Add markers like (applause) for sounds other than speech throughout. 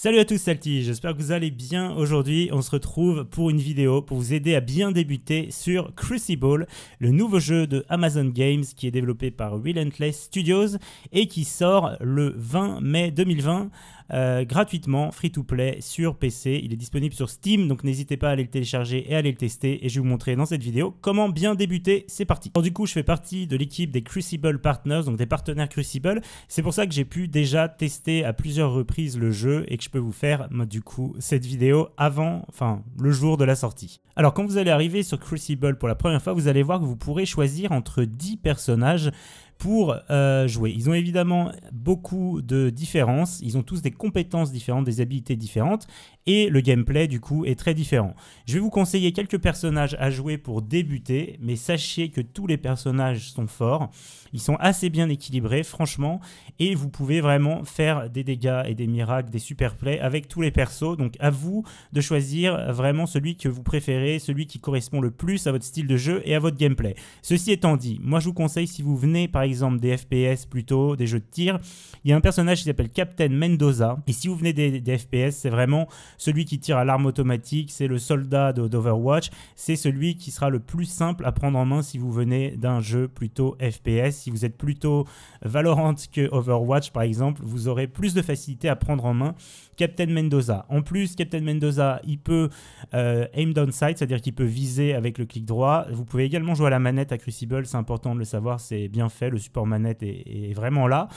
Salut à tous, Salty, j'espère que vous allez bien. Aujourd'hui, on se retrouve pour une vidéo pour vous aider à bien débuter sur Crucible, le nouveau jeu de Amazon Games qui est développé par Relentless Studios et qui sort le 20 mai 2020. Euh, gratuitement, free to play sur PC. Il est disponible sur Steam, donc n'hésitez pas à aller le télécharger et à aller le tester. Et je vais vous montrer dans cette vidéo comment bien débuter. C'est parti. Alors, du coup, je fais partie de l'équipe des Crucible Partners, donc des partenaires Crucible. C'est pour ça que j'ai pu déjà tester à plusieurs reprises le jeu et que je peux vous faire bah, du coup cette vidéo avant, enfin le jour de la sortie. Alors quand vous allez arriver sur Crucible pour la première fois, vous allez voir que vous pourrez choisir entre 10 personnages pour euh, jouer. Ils ont évidemment beaucoup de différences, ils ont tous des compétences différentes, des habilités différentes, et le gameplay du coup est très différent. Je vais vous conseiller quelques personnages à jouer pour débuter, mais sachez que tous les personnages sont forts, ils sont assez bien équilibrés franchement, et vous pouvez vraiment faire des dégâts et des miracles, des super plays avec tous les persos, donc à vous de choisir vraiment celui que vous préférez, celui qui correspond le plus à votre style de jeu et à votre gameplay. Ceci étant dit, moi je vous conseille si vous venez par exemple exemple des FPS plutôt, des jeux de tir. Il y a un personnage qui s'appelle Captain Mendoza. Et si vous venez des, FPS, c'est vraiment celui qui tire à l'arme automatique, c'est le soldat d'Overwatch, c'est celui qui sera le plus simple à prendre en main si vous venez d'un jeu plutôt FPS. Si vous êtes plutôt Valorant que Overwatch par exemple, vous aurez plus de facilité à prendre en main Captain Mendoza. En plus, Captain Mendoza, il peut euh, aim down sight, c'est-à-dire qu'il peut viser avec le clic droit. Vous pouvez également jouer à la manette à Crucible, c'est important de le savoir, c'est bien fait, le support manette est vraiment là.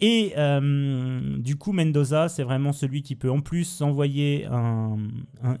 Et euh, du coup, Mendoza, c'est vraiment celui qui peut en plus envoyer un,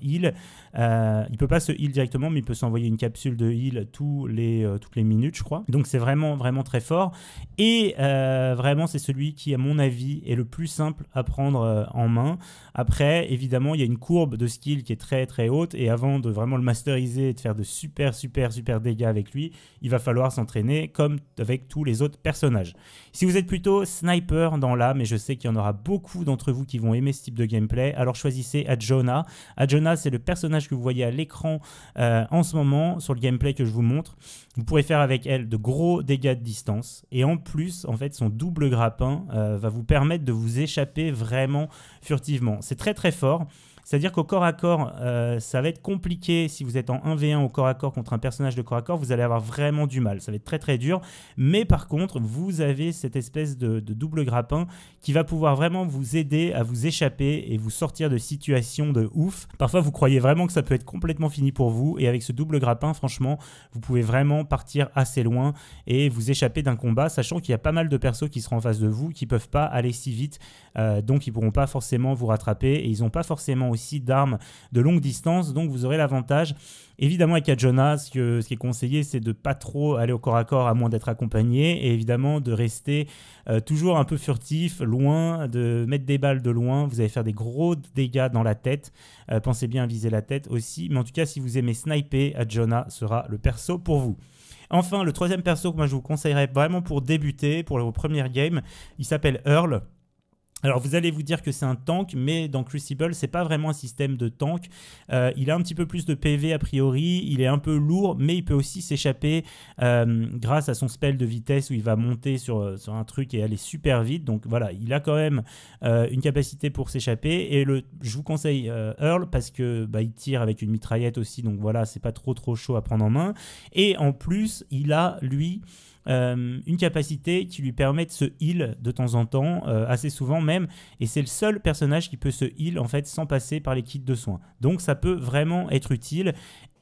heal. Euh, il peut pas se heal directement, mais il peut s'envoyer une capsule de heal tous les, euh, toutes les minutes, je crois. Donc c'est vraiment, vraiment très fort. Et euh, vraiment, c'est celui qui, à mon avis, est le plus simple à prendre en main. Après, évidemment, il y a une courbe de skill qui est très, très haute. Et avant de vraiment le masteriser et de faire de super, super, super dégâts avec lui, il va falloir s'entraîner comme avec tous les autres personnages. Si vous êtes plutôt sniper, peur dans l'âme et je sais qu'il y en aura beaucoup d'entre vous qui vont aimer ce type de gameplay. Alors choisissez Adjona. Adjona, c'est le personnage que vous voyez à l'écran euh, en ce moment sur le gameplay que je vous montre. Vous pourrez faire avec elle de gros dégâts de distance et en plus, en fait, son double grappin euh, va vous permettre de vous échapper vraiment furtivement. C'est très très fort. C'est-à-dire qu'au corps à corps, euh, ça va être compliqué. Si vous êtes en 1v1 au corps à corps contre un personnage de corps à corps, vous allez avoir vraiment du mal. Ça va être très très dur. Mais par contre, vous avez cette espèce de, double grappin qui va pouvoir vraiment vous aider à vous échapper et vous sortir de situations de ouf. Parfois, vous croyez vraiment que ça peut être complètement fini pour vous. Et avec ce double grappin, franchement, vous pouvez vraiment partir assez loin et vous échapper d'un combat, sachant qu'il y a pas mal de persos qui seront en face de vous, qui ne peuvent pas aller si vite. Euh, donc, ils ne pourront pas forcément vous rattraper et ils n'ont pas forcément aussi d'armes de longue distance, donc vous aurez l'avantage. Évidemment, avec Adjona, ce, ce qui est conseillé, c'est de pas trop aller au corps à corps à moins d'être accompagné, et évidemment de rester euh, toujours un peu furtif, loin, de mettre des balles de loin. Vous allez faire des gros dégâts dans la tête. Euh, pensez bien à viser la tête aussi. Mais en tout cas, si vous aimez sniper, Adjona sera le perso pour vous. Enfin, le troisième perso que moi je vous conseillerais vraiment pour débuter, pour vos premières games, il s'appelle Earl. Alors vous allez vous dire que c'est un tank, mais dans Crucible, c'est pas vraiment un système de tank. Euh, il a un petit peu plus de PV a priori, il est un peu lourd, mais il peut aussi s'échapper euh, grâce à son spell de vitesse où il va monter sur, euh, sur, un truc et aller super vite. Donc voilà, il a quand même une capacité pour s'échapper. Et le, je vous conseille Earl parce que bah, il tire avec une mitraillette aussi, donc voilà, c'est pas trop trop chaud à prendre en main. Et en plus, il a lui euh, une capacité qui lui permet de se heal de temps en temps, euh, assez souvent même, et c'est le seul personnage qui peut se heal en fait sans passer par les kits de soins. Donc ça peut vraiment être utile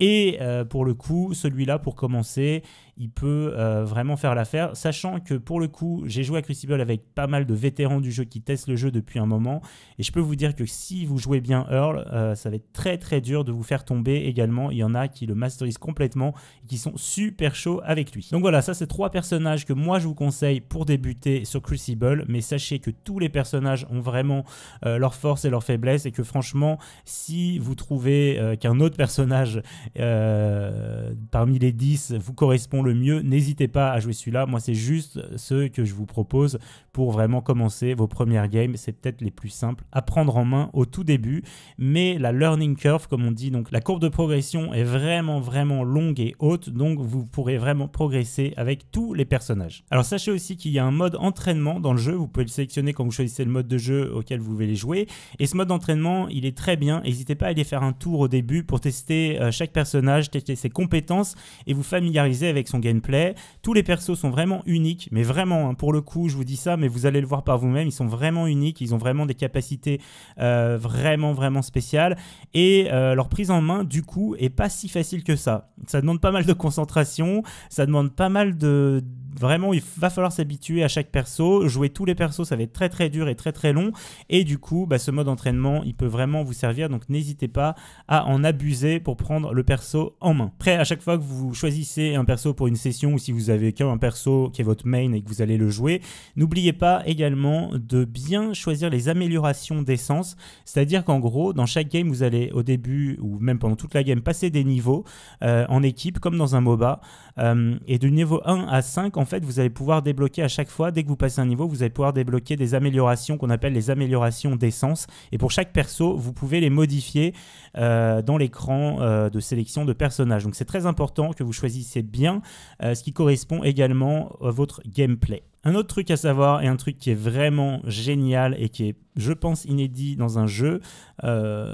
et euh, pour le coup, celui-là, pour commencer, il peut euh, vraiment faire l'affaire. Sachant que pour le coup, j'ai joué à Crucible avec pas mal de vétérans du jeu qui testent le jeu depuis un moment. Et je peux vous dire que si vous jouez bien Earl, euh, ça va être très très dur de vous faire tomber également. Il y en a qui le masterisent complètement et qui sont super chauds avec lui. Donc voilà, ça c'est trois personnages que moi je vous conseille pour débuter sur Crucible. Mais sachez que tous les personnages ont vraiment leurs forces et leurs faiblesses. Et que franchement, si vous trouvez qu'un autre personnage euh, parmi les 10 vous correspond le mieux, n'hésitez pas à jouer celui-là. Moi, c'est juste ce que je vous propose pour vraiment commencer vos premières games. C'est peut-être les plus simples à prendre en main au tout début. Mais la learning curve, comme on dit, donc la courbe de progression est vraiment, vraiment longue et haute. Donc, vous pourrez vraiment progresser avec tous les personnages. Alors, sachez aussi qu'il y a un mode entraînement dans le jeu. Vous pouvez le sélectionner quand vous choisissez le mode de jeu auquel vous voulez jouer. Et ce mode d'entraînement, il est très bien. N'hésitez pas à aller faire un tour au début pour tester euh, chaque personnage, tester ses compétences et vous familiariser avec son gameplay. Tous les persos sont vraiment uniques, mais vraiment, hein, pour le coup, je vous dis ça, mais vous allez le voir par vous-même, ils sont vraiment uniques, ils ont vraiment des capacités euh, vraiment, vraiment spéciales. Et euh, leur prise en main, du coup, est pas si facile que ça. Ça demande pas mal de concentration, ça demande pas mal de vraiment, il va falloir s'habituer à chaque perso. Jouer tous les persos, ça va être très très dur et très très long. Et du coup, bah, ce mode entraînement, il peut vraiment vous servir. Donc n'hésitez pas à en abuser pour prendre le perso en main. Après, à chaque fois que vous choisissez un perso pour une session ou si vous avez qu'un perso qui est votre main et que vous allez le jouer, n'oubliez pas également de bien choisir les améliorations d'essence. C'est-à-dire qu'en gros, dans chaque game, vous allez au début ou même pendant toute la game passer des niveaux euh, en équipe comme dans un MOBA. Euh, et de niveau 1 à 5 en en fait, vous allez pouvoir débloquer à chaque fois, dès que vous passez un niveau, vous allez pouvoir débloquer des améliorations qu'on appelle les améliorations d'essence. Et pour chaque perso, vous pouvez les modifier euh, dans l'écran euh, de sélection de personnages. Donc c'est très important que vous choisissez bien euh, ce qui correspond également à votre gameplay. Un autre truc à savoir et un truc qui est vraiment génial et qui est, je pense, inédit dans un jeu,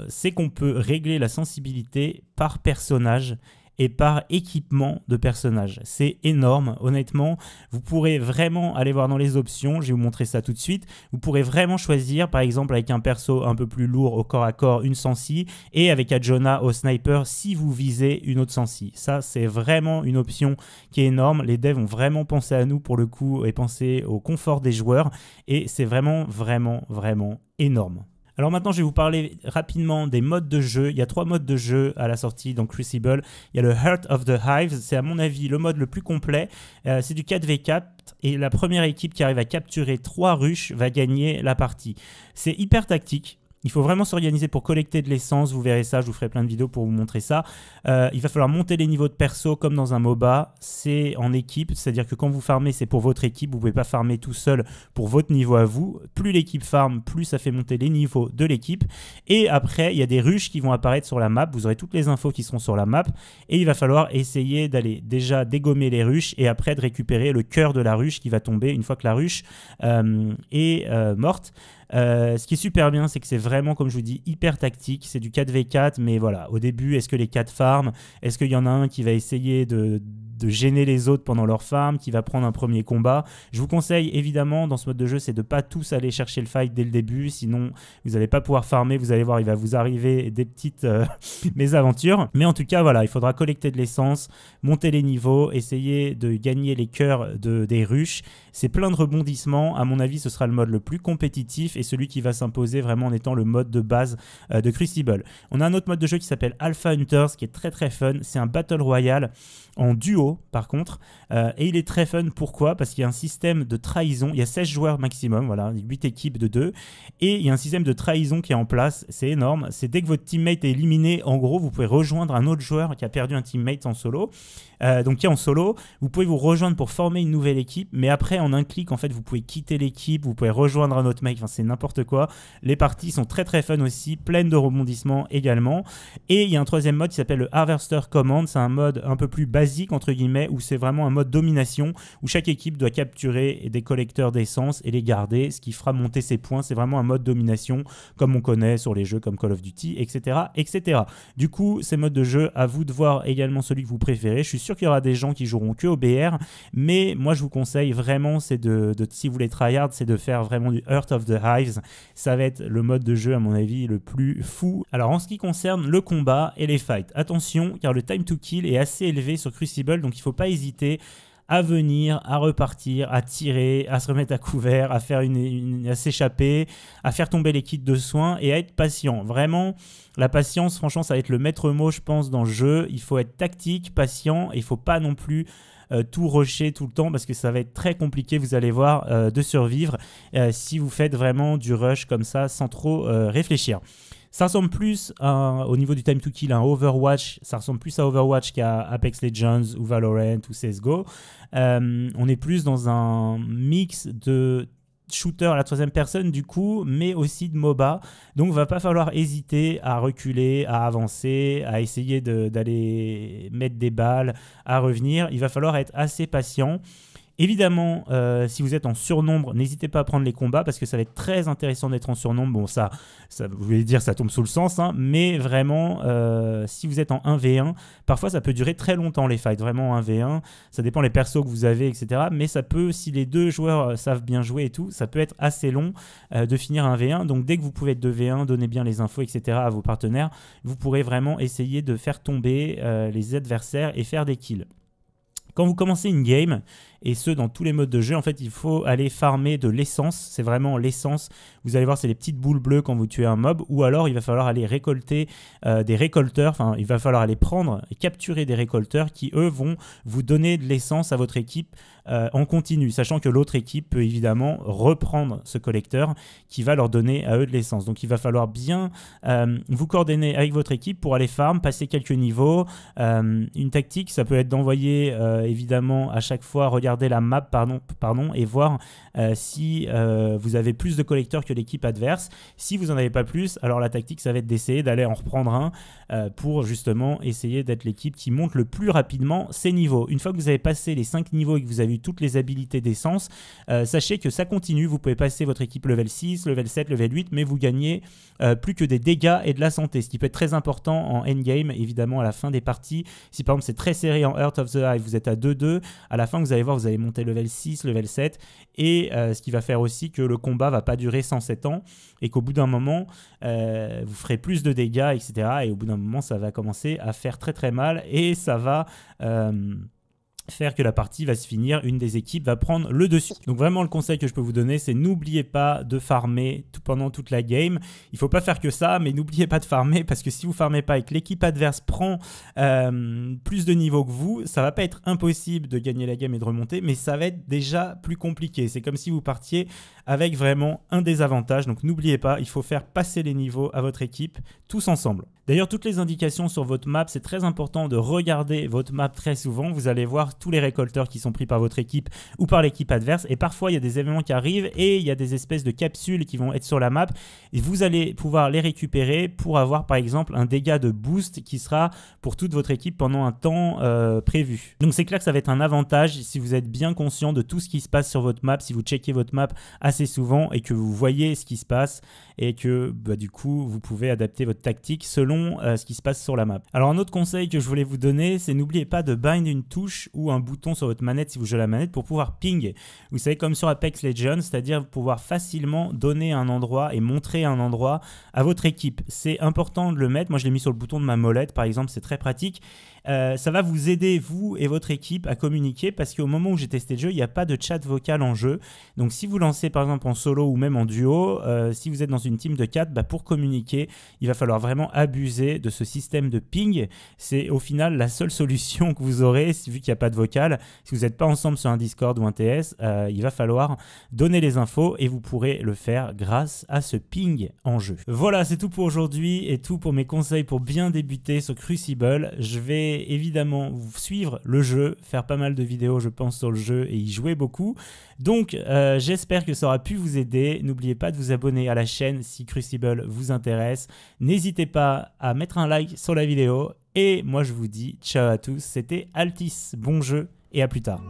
c'est qu'on peut régler la sensibilité par personnage et par équipement de personnage. C'est énorme, honnêtement. Vous pourrez vraiment aller voir dans les options, je vais vous montrer ça tout de suite. Vous pourrez vraiment choisir, par exemple, avec un perso un peu plus lourd au corps à corps, une sensi, et avec Adjona au sniper si vous visez une autre sensi. Ça, c'est vraiment une option qui est énorme. Les devs ont vraiment pensé à nous pour le coup et pensé au confort des joueurs, et c'est vraiment, vraiment, vraiment énorme. Alors maintenant, je vais vous parler rapidement des modes de jeu. Il y a trois modes de jeu à la sortie dans Crucible. Il y a le Heart of the Hives, c'est à mon avis le mode le plus complet. Euh, c'est du 4v4 et la première équipe qui arrive à capturer trois ruches va gagner la partie. C'est hyper tactique, il faut vraiment s'organiser pour collecter de l'essence. Vous verrez ça, je vous ferai plein de vidéos pour vous montrer ça. Euh, il va falloir monter les niveaux de perso comme dans un MOBA. C'est en équipe, c'est-à-dire que quand vous farmez, c'est pour votre équipe. Vous ne pouvez pas farmer tout seul pour votre niveau à vous. Plus l'équipe farm, plus ça fait monter les niveaux de l'équipe. Et après, il y a des ruches qui vont apparaître sur la map. Vous aurez toutes les infos qui seront sur la map. Et il va falloir essayer d'aller déjà dégommer les ruches et après de récupérer le cœur de la ruche qui va tomber une fois que la ruche euh, est euh, morte. Euh, ce qui est super bien, c'est que c'est vraiment, comme je vous dis, hyper tactique. C'est du 4v4, mais voilà, au début, est-ce que les 4 farms, est-ce qu'il y en a un qui va essayer de de gêner les autres pendant leur farm, qui va prendre un premier combat. Je vous conseille évidemment dans ce mode de jeu, c'est de pas tous aller chercher le fight dès le début, sinon vous n'allez pas pouvoir farmer. Vous allez voir, il va vous arriver des petites euh, (laughs) mésaventures. Mais en tout cas, voilà, il faudra collecter de l'essence, monter les niveaux, essayer de gagner les cœurs de, des ruches. C'est plein de rebondissements. À mon avis, ce sera le mode le plus compétitif et celui qui va s'imposer vraiment en étant le mode de base euh, de Crucible. On a un autre mode de jeu qui s'appelle Alpha Hunters, qui est très très fun. C'est un battle royale en duo par contre. Euh, et il est très fun, pourquoi Parce qu'il y a un système de trahison. Il y a 16 joueurs maximum, voilà, 8 équipes de 2. Et il y a un système de trahison qui est en place. C'est énorme. C'est dès que votre teammate est éliminé, en gros, vous pouvez rejoindre un autre joueur qui a perdu un teammate en solo. Euh, donc qui est en solo. Vous pouvez vous rejoindre pour former une nouvelle équipe. Mais après, en un clic, en fait, vous pouvez quitter l'équipe, vous pouvez rejoindre un autre mec. Enfin, c'est n'importe quoi. Les parties sont très très fun aussi, pleines de rebondissements également. Et il y a un troisième mode qui s'appelle le Harvester Command. C'est un mode un peu plus basique entre guillemets, où c'est vraiment un mode domination, où chaque équipe doit capturer des collecteurs d'essence et les garder, ce qui fera monter ses points. C'est vraiment un mode domination, comme on connaît sur les jeux comme Call of Duty, etc. etc. Du coup, ces modes de jeu, à vous de voir également celui que vous préférez. Je suis sûr qu'il y aura des gens qui joueront que au BR, mais moi je vous conseille vraiment, c'est de, si vous voulez tryhard, c'est de faire vraiment du Earth of the Hives. Ça va être le mode de jeu, à mon avis, le plus fou. Alors en ce qui concerne le combat et les fights, attention, car le time to kill est assez élevé sur Crucible donc il ne faut pas hésiter à venir, à repartir, à tirer, à se remettre à couvert, à faire s'échapper, à faire tomber les kits de soins et à être patient. Vraiment, la patience, franchement, ça va être le maître mot, je pense, dans le jeu. Il faut être tactique, patient, et il faut pas non plus euh, tout rusher tout le temps parce que ça va être très compliqué, vous allez voir, euh, de survivre euh, si vous faites vraiment du rush comme ça sans trop réfléchir. Ça ressemble plus au niveau du time to kill à Overwatch. Ça ressemble plus à Overwatch qu'à Apex Legends ou Valorant ou CSGO. Euh, on est plus dans un mix de shooter à la troisième personne du coup, mais aussi de MOBA. Donc va pas falloir hésiter à reculer, à avancer, à essayer d'aller mettre des balles, à revenir. Il va falloir être assez patient. Évidemment, euh, si vous êtes en surnombre, n'hésitez pas à prendre les combats parce que ça va être très intéressant d'être en surnombre. Bon, ça, ça vous voulez dire, ça tombe sous le sens, hein, mais vraiment, euh, si vous êtes en 1v1, parfois ça peut durer très longtemps les fights, vraiment 1v1. Ça dépend les persos que vous avez, etc. Mais ça peut, si les deux joueurs euh, savent bien jouer et tout, ça peut être assez long de finir 1v1. Donc dès que vous pouvez être 2v1, donnez bien les infos, etc. à vos partenaires, vous pourrez vraiment essayer de faire tomber les adversaires et faire des kills. Quand vous commencez une game, et ce dans tous les modes de jeu. En fait, il faut aller farmer de l'essence, c'est vraiment l'essence. Vous allez voir, c'est les petites boules bleues quand vous tuez un mob, ou alors il va falloir aller récolter euh, des récolteurs, enfin, il va falloir aller prendre et capturer des récolteurs qui, eux, vont vous donner de l'essence à votre équipe euh, en continu, sachant que l'autre équipe peut évidemment reprendre ce collecteur qui va leur donner à eux de l'essence. Donc, il va falloir bien euh, vous coordonner avec votre équipe pour aller farm, passer quelques niveaux. une tactique, ça peut être d'envoyer évidemment à chaque fois, regarder la map pardon, pardon, et voir euh, si euh, vous avez plus de collecteurs que l'équipe adverse. Si vous n'en avez pas plus, alors la tactique, ça va être d'essayer d'aller en reprendre un euh, pour justement essayer d'être l'équipe qui monte le plus rapidement ses niveaux. Une fois que vous avez passé les 5 niveaux et que vous avez eu toutes les habilités d'essence, sachez que ça continue. Vous pouvez passer votre équipe level 6, level 7, level 8, mais vous gagnez plus que des dégâts et de la santé, ce qui peut être très important en endgame, évidemment, à la fin des parties. Si par exemple c'est très serré en Earth of the Hive, vous êtes à 2-2, à la fin vous allez voir, vous vous allez monter level 6, level 7, et euh, ce qui va faire aussi que le combat va pas durer 107 ans, et qu'au bout d'un moment, euh, vous ferez plus de dégâts, etc. Et au bout d'un moment, ça va commencer à faire très très mal, et ça va... Euh, faire que la partie va se finir, une des équipes va prendre le dessus. Donc vraiment le conseil que je peux vous donner c'est n'oubliez pas de farmer tout pendant toute la game. Il faut pas faire que ça mais n'oubliez pas de farmer parce que si vous farmez pas et que l'équipe adverse prend euh, plus de niveau que vous, ça va pas être impossible de gagner la game et de remonter mais ça va être déjà plus compliqué. C'est comme si vous partiez avec vraiment un désavantage. Donc n'oubliez pas, il faut faire passer les niveaux à votre équipe tous ensemble. D'ailleurs, toutes les indications sur votre map, c'est très important de regarder votre map très souvent. Vous allez voir tous les récolteurs qui sont pris par votre équipe ou par l'équipe adverse. Et parfois, il y a des événements qui arrivent et il y a des espèces de capsules qui vont être sur la map. Et vous allez pouvoir les récupérer pour avoir, par exemple, un dégât de boost qui sera pour toute votre équipe pendant un temps euh, prévu. Donc c'est clair que ça va être un avantage si vous êtes bien conscient de tout ce qui se passe sur votre map, si vous checkez votre map à souvent et que vous voyez ce qui se passe et que bah, du coup vous pouvez adapter votre tactique selon euh, ce qui se passe sur la map. Alors un autre conseil que je voulais vous donner c'est n'oubliez pas de bind une touche ou un bouton sur votre manette si vous jouez la manette pour pouvoir ping. Vous savez comme sur Apex Legends, c'est-à-dire pouvoir facilement donner un endroit et montrer un endroit à votre équipe. C'est important de le mettre, moi je l'ai mis sur le bouton de ma molette par exemple, c'est très pratique euh, ça va vous aider, vous et votre équipe, à communiquer parce qu'au moment où j'ai testé le jeu, il n'y a pas de chat vocal en jeu. Donc si vous lancez par exemple en solo ou même en duo, euh, si vous êtes dans une team de 4, bah, pour communiquer, il va falloir vraiment abuser de ce système de ping. C'est au final la seule (laughs) solution que vous aurez, vu qu'il n'y a pas de vocal. Si vous n'êtes pas ensemble sur un Discord ou un TS, euh, il va falloir donner les infos et vous pourrez le faire grâce à ce ping en jeu. Voilà, c'est tout pour aujourd'hui et tout pour mes conseils pour bien débuter sur Crucible. Je vais évidemment vous suivre le jeu, faire pas mal de vidéos, je pense, sur le jeu et y jouer beaucoup. Donc, euh, j'espère que ça aura pu vous aider. N'oubliez pas de vous abonner à la chaîne si Crucible vous intéresse. N'hésitez pas à mettre un like sur la vidéo. Et moi, je vous dis ciao à tous. C'était Altis. Bon jeu et à plus tard.